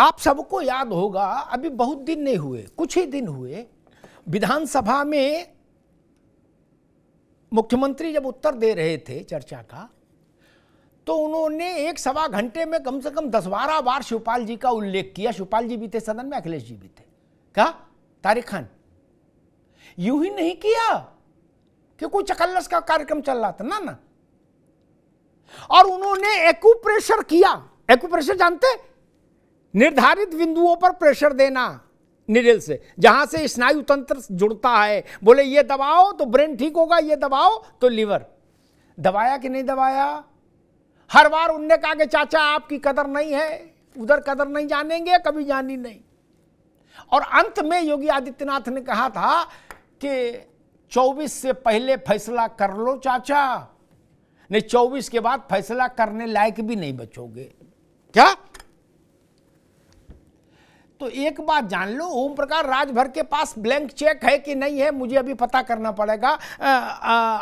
आप सबको याद होगा अभी बहुत दिन नहीं हुए कुछ ही दिन हुए विधानसभा में मुख्यमंत्री जब उत्तर दे रहे थे चर्चा का तो उन्होंने एक सवा घंटे में कम से कम दस बारह बार शिवपाल जी का उल्लेख किया शिवपाल जी भी थे सदन में अखिलेश जी भी थे क्या तारिक खान यूं ही नहीं किया कि कोई चकल्लस का कार्यक्रम चल रहा था ना ना और उन्होंने एक्यूप्रेशर किया एक्यूप्रेशर जानते निर्धारित बिंदुओं पर प्रेशर देना निडिल से जहां से स्नायु तंत्र जुड़ता है बोले ये दबाओ तो ब्रेन ठीक होगा ये दबाओ तो लीवर दबाया कि नहीं दबाया हर बार उनने कहा कि चाचा आपकी कदर नहीं है उधर कदर नहीं जानेंगे कभी जानी नहीं और अंत में योगी आदित्यनाथ ने कहा था कि 24 से पहले फैसला कर लो चाचा नहीं 24 के बाद फैसला करने लायक भी नहीं बचोगे क्या तो एक बात जान लो ओम प्रकाश राजभर के पास ब्लैंक चेक है कि नहीं है मुझे अभी पता करना पड़ेगा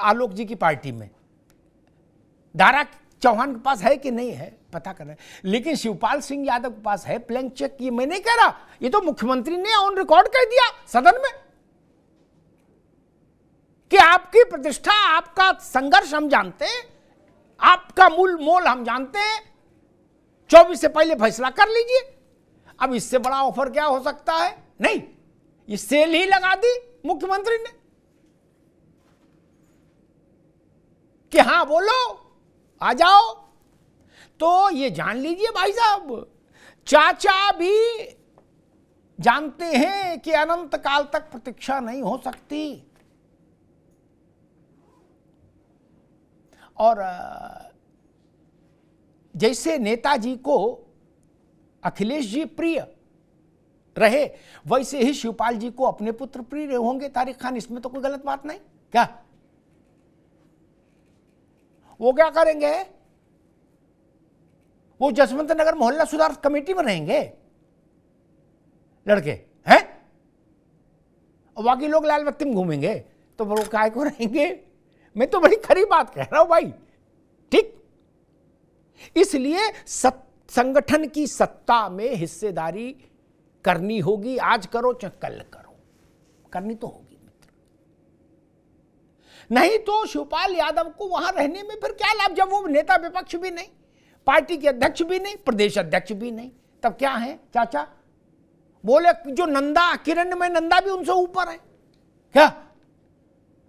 आलोक जी की पार्टी में दारा चौहान के पास है कि नहीं है पता करना लेकिन शिवपाल सिंह यादव के पास है ब्लैंक चेक ये मैं नहीं कह रहा ये तो मुख्यमंत्री ने ऑन रिकॉर्ड कह दिया सदन में कि आपकी प्रतिष्ठा आपका संघर्ष हम जानते हैं आपका मूल मोल हम जानते हैं चौबीस से पहले फैसला कर लीजिए अब इससे बड़ा ऑफर क्या हो सकता है नहीं ये सेल ही लगा दी मुख्यमंत्री ने कि हां बोलो आ जाओ तो ये जान लीजिए भाई साहब चाचा भी जानते हैं कि अनंत काल तक प्रतीक्षा नहीं हो सकती और जैसे नेताजी को अखिलेश जी प्रिय रहे वैसे ही शिवपाल जी को अपने पुत्र प्रिय होंगे तारिक खान इसमें तो कोई गलत बात नहीं क्या वो क्या करेंगे वो जसवंत नगर मोहल्ला सुधार कमेटी में रहेंगे लड़के हैं बाकी लोग लाल बत्ती में घूमेंगे तो वो काय को रहेंगे मैं तो बड़ी खरी बात कह रहा हूं भाई ठीक इसलिए सत्य संगठन की सत्ता में हिस्सेदारी करनी होगी आज करो चाहे कल करो करनी तो होगी मित्र नहीं तो शिवपाल यादव को वहां रहने में फिर क्या लाभ जब वो नेता विपक्ष भी नहीं पार्टी के अध्यक्ष भी नहीं प्रदेश अध्यक्ष भी नहीं तब क्या है चाचा बोले जो नंदा किरण में नंदा भी उनसे ऊपर है क्या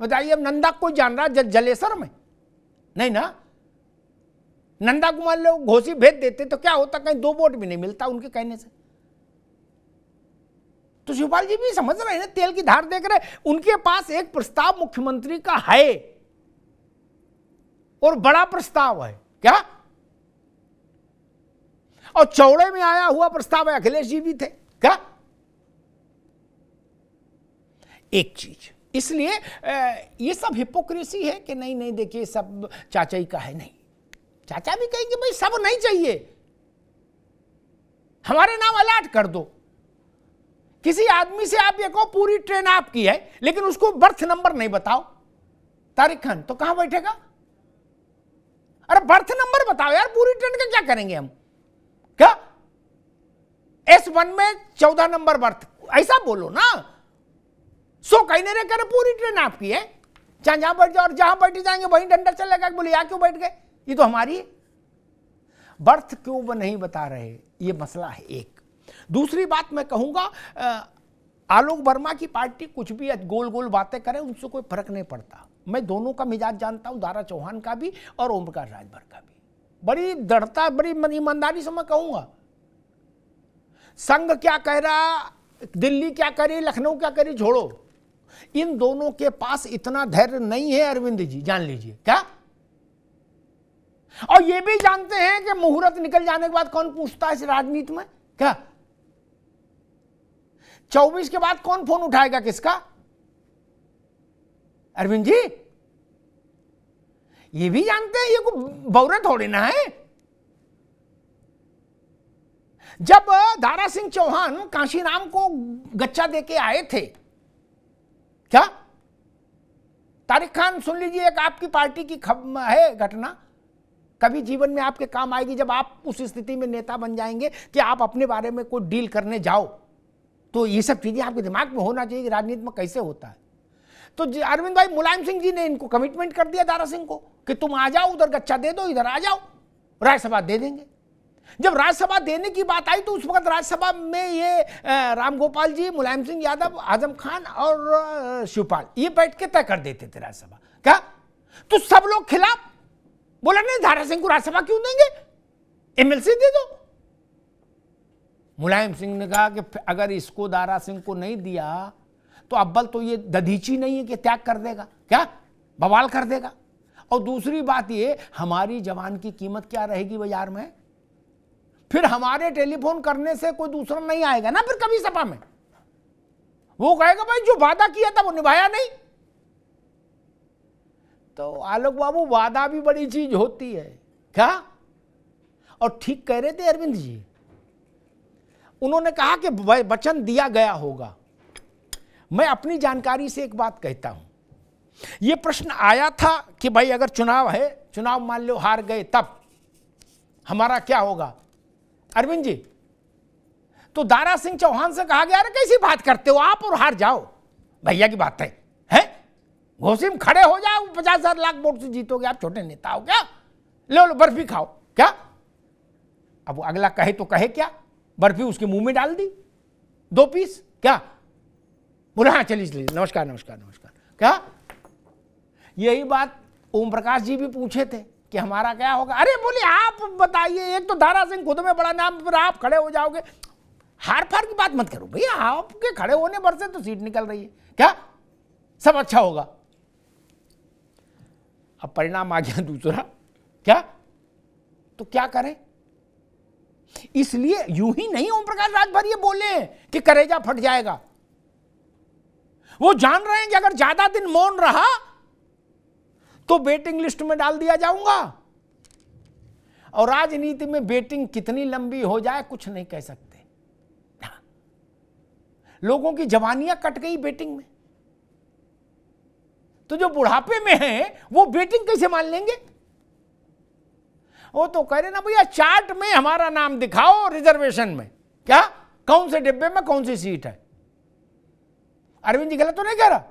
बताइए अब नंदा कोई जान रहा जलेसर में नहीं ना नंदा कुमार लोग घोसी भेज देते तो क्या होता कहीं दो वोट भी नहीं मिलता उनके कहने से तो शिवपाल जी भी समझ रहे हैं ना तेल की धार देख रहे उनके पास एक प्रस्ताव मुख्यमंत्री का है और बड़ा प्रस्ताव है क्या और चौड़े में आया हुआ प्रस्ताव है अखिलेश जी भी थे क्या एक चीज इसलिए ये सब हिपोक्रेसी है कि नहीं नहीं देखिए सब चाचाई का है नहीं चाचा भी कहेंगे भाई सब नहीं चाहिए हमारे नाम अलाट कर दो किसी आदमी से आप ये कहो पूरी ट्रेन आपकी है लेकिन उसको बर्थ नंबर नहीं बताओ तारिक खान तो कहां बैठेगा अरे बर्थ नंबर बताओ यार पूरी ट्रेन का क्या करेंगे हम क्या एस वन में चौदह नंबर बर्थ ऐसा बोलो ना सो कहीं नहीं रहे पूरी ट्रेन आपकी है जहां जहां बैठ जाओ और जहां बैठे जाएंगे वहीं डंडा चलेगा बोले यहां क्यों बैठ गए ये तो हमारी बर्थ क्यों वो नहीं बता रहे ये मसला है एक दूसरी बात मैं कहूंगा आलोक वर्मा की पार्टी कुछ भी गोल गोल बातें करे उनसे कोई फर्क नहीं पड़ता मैं दोनों का मिजाज जानता हूं दारा चौहान का भी और ओम प्रकाश राजभर का भी बड़ी दृढ़ता बड़ी ईमानदारी से मैं कहूंगा संघ क्या कह रहा दिल्ली क्या करे लखनऊ क्या करे छोड़ो इन दोनों के पास इतना धैर्य नहीं है अरविंद जी जान लीजिए क्या और यह भी जानते हैं कि मुहूर्त निकल जाने के बाद कौन पूछता है इस राजनीति में क्या चौबीस के बाद कौन फोन उठाएगा किसका अरविंद जी ये भी जानते हैं ये को बौरे थोड़ी ना है जब दारा सिंह चौहान काशीराम को गच्चा देके आए थे क्या तारिक खान सुन लीजिए एक आपकी पार्टी की खब है घटना कभी जीवन में आपके काम आएगी जब आप उस स्थिति में नेता बन जाएंगे कि आप अपने बारे में कोई डील करने जाओ तो ये सब चीज़ें आपके दिमाग में होना चाहिए कि राजनीति में कैसे होता है तो अरविंद भाई मुलायम सिंह जी ने इनको कमिटमेंट कर दिया दारा सिंह को कि तुम आ जाओ उधर गच्चा दे दो इधर आ जाओ राज्यसभा दे देंगे जब राज्यसभा देने की बात आई तो उस वक्त राज्यसभा में ये रामगोपाल जी मुलायम सिंह यादव आजम खान और शिवपाल ये बैठ के तय कर देते थे राज्यसभा क्या तो सब लोग खिलाफ बोला नहीं धारा सिंह को राज्यसभा क्यों देंगे एमएलसी दे दो मुलायम सिंह ने कहा कि अगर इसको दारा सिंह को नहीं दिया तो अब्बल तो ये दधीची नहीं है कि त्याग कर देगा क्या बवाल कर देगा और दूसरी बात ये हमारी जवान की कीमत क्या रहेगी बाजार में फिर हमारे टेलीफोन करने से कोई दूसरा नहीं आएगा ना फिर कभी सपा में वो कहेगा भाई जो वादा किया था वो निभाया नहीं तो आलोक बाबू वादा भी बड़ी चीज होती है क्या और ठीक कह रहे थे अरविंद जी उन्होंने कहा कि वचन दिया गया होगा मैं अपनी जानकारी से एक बात कहता हूं यह प्रश्न आया था कि भाई अगर चुनाव है चुनाव मान लो हार गए तब हमारा क्या होगा अरविंद जी तो दारा सिंह चौहान से कहा गया अरे कैसी बात करते हो आप और हार जाओ भैया की बात है घोसी में खड़े हो वो पचास हजार लाख वोट से जीतोगे आप छोटे नेता हो क्या ले लो बर्फी खाओ क्या अब अगला कहे तो कहे क्या बर्फी उसके मुंह में डाल दी दो पीस क्या बोले हाँ चलिए चलिए नमस्कार नमस्कार नमस्कार क्या यही बात ओम प्रकाश जी भी पूछे थे कि हमारा क्या होगा अरे बोले आप बताइए एक तो दारा सिंह खुद में बड़ा नाम पर आप खड़े हो जाओगे हार फार की बात मत करो भैया आपके खड़े होने पर से तो सीट निकल रही है क्या सब अच्छा होगा अब परिणाम आ गया दूसरा क्या तो क्या करें इसलिए यूं ही नहीं ओम प्रकाश राजभर ये बोले कि करेजा फट जाएगा वो जान रहे हैं कि अगर ज्यादा दिन मौन रहा तो वेटिंग लिस्ट में डाल दिया जाऊंगा और राजनीति में वेटिंग कितनी लंबी हो जाए कुछ नहीं कह सकते हाँ। लोगों की जवानियां कट गई बेटिंग में तो जो बुढ़ापे में है वो बेटिंग कैसे मान लेंगे वो तो कह रहे ना भैया चार्ट में हमारा नाम दिखाओ रिजर्वेशन में क्या कौन से डिब्बे में कौन सी सीट है अरविंद जी गलत तो नहीं कह रहा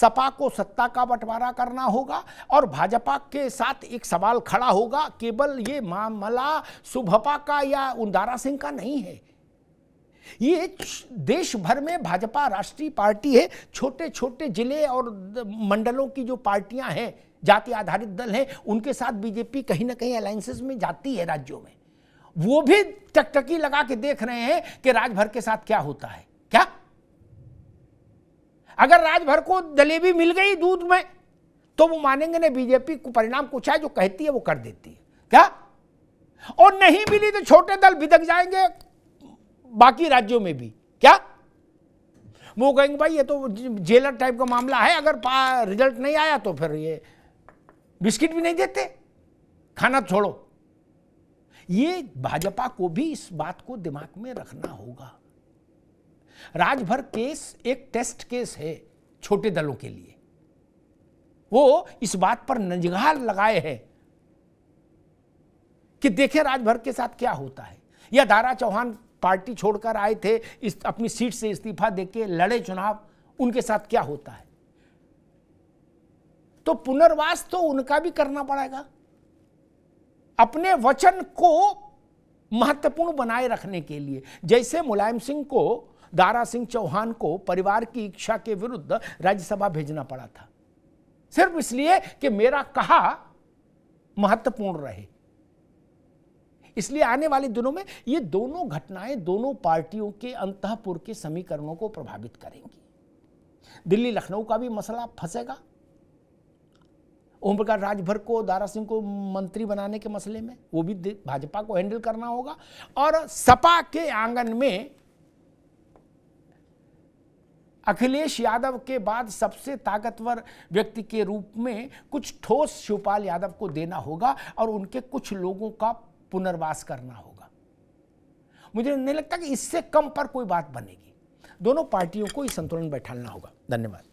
सपा को सत्ता का बंटवारा करना होगा और भाजपा के साथ एक सवाल खड़ा होगा केवल ये मामला सुभपा का या उदारा सिंह का नहीं है ये देश भर में भाजपा राष्ट्रीय पार्टी है छोटे छोटे जिले और मंडलों की जो पार्टियां हैं जाति आधारित दल हैं उनके साथ बीजेपी कहीं ना कहीं अलायंसेस में जाती है राज्यों में वो भी टकटकी लगा के देख रहे हैं कि राजभर के साथ क्या होता है क्या अगर राजभर को जलेबी मिल गई दूध में तो वो मानेंगे ना बीजेपी को परिणाम कुछ है जो कहती है वो कर देती है क्या और नहीं मिली तो छोटे दल भिदक जाएंगे बाकी राज्यों में भी क्या वो कहेंगे भाई ये तो जेलर टाइप का मामला है अगर रिजल्ट नहीं आया तो फिर ये बिस्किट भी नहीं देते खाना छोड़ो ये भाजपा को भी इस बात को दिमाग में रखना होगा राजभर केस एक टेस्ट केस है छोटे दलों के लिए वो इस बात पर नजगार लगाए हैं कि देखें राजभर के साथ क्या होता है या दारा चौहान पार्टी छोड़कर आए थे इस अपनी सीट से इस्तीफा देके लड़े चुनाव उनके साथ क्या होता है तो पुनर्वास तो उनका भी करना पड़ेगा अपने वचन को महत्वपूर्ण बनाए रखने के लिए जैसे मुलायम सिंह को दारा सिंह चौहान को परिवार की इच्छा के विरुद्ध राज्यसभा भेजना पड़ा था सिर्फ इसलिए कि मेरा कहा महत्वपूर्ण रहे इसलिए आने वाले दिनों में ये दोनों घटनाएं दोनों पार्टियों के अंतपुर के समीकरणों को प्रभावित करेंगी दिल्ली लखनऊ का भी मसला फंसेगा ओम प्रकाश राजभर को दारा सिंह को मंत्री बनाने के मसले में वो भी भाजपा को हैंडल करना होगा और सपा के आंगन में अखिलेश यादव के बाद सबसे ताकतवर व्यक्ति के रूप में कुछ ठोस शिवपाल यादव को देना होगा और उनके कुछ लोगों का पुनर्वास करना होगा मुझे नहीं लगता कि इससे कम पर कोई बात बनेगी दोनों पार्टियों को इस संतुलन बैठाना होगा धन्यवाद